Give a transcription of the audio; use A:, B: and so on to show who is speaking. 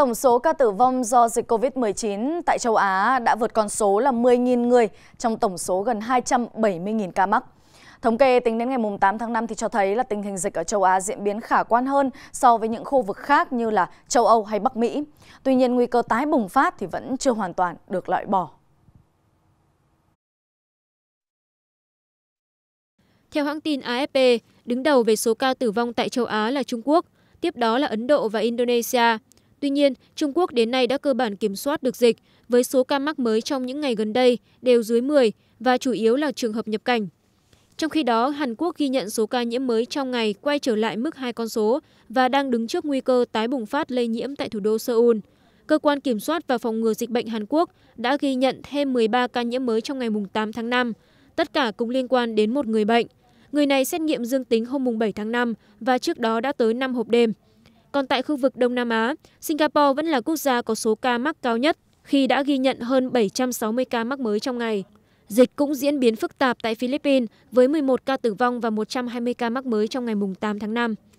A: Tổng số ca tử vong do dịch COVID-19 tại châu Á đã vượt con số là 10.000 người trong tổng số gần 270.000 ca mắc. Thống kê tính đến ngày 8 tháng 5 thì cho thấy là tình hình dịch ở châu Á diễn biến khả quan hơn so với những khu vực khác như là châu Âu hay Bắc Mỹ. Tuy nhiên nguy cơ tái bùng phát thì vẫn chưa hoàn toàn được loại bỏ.
B: Theo hãng tin AFP,
C: đứng đầu về số ca tử vong tại châu Á là Trung Quốc, tiếp đó là Ấn Độ và Indonesia. Tuy nhiên, Trung Quốc đến nay đã cơ bản kiểm soát được dịch, với số ca mắc mới trong những ngày gần đây đều dưới 10 và chủ yếu là trường hợp nhập cảnh. Trong khi đó, Hàn Quốc ghi nhận số ca nhiễm mới trong ngày quay trở lại mức hai con số và đang đứng trước nguy cơ tái bùng phát lây nhiễm tại thủ đô Seoul. Cơ quan Kiểm soát và Phòng ngừa Dịch bệnh Hàn Quốc đã ghi nhận thêm 13 ca nhiễm mới trong ngày 8 tháng 5, tất cả cũng liên quan đến một người bệnh. Người này xét nghiệm dương tính hôm 7 tháng 5 và trước đó đã tới 5 hộp đêm. Còn tại khu vực Đông Nam Á, Singapore vẫn là quốc gia có số ca mắc cao nhất khi đã ghi nhận hơn 760 ca mắc mới trong ngày. Dịch cũng diễn biến phức tạp tại Philippines với 11 ca tử vong và 120 ca
B: mắc mới trong ngày 8 tháng 5.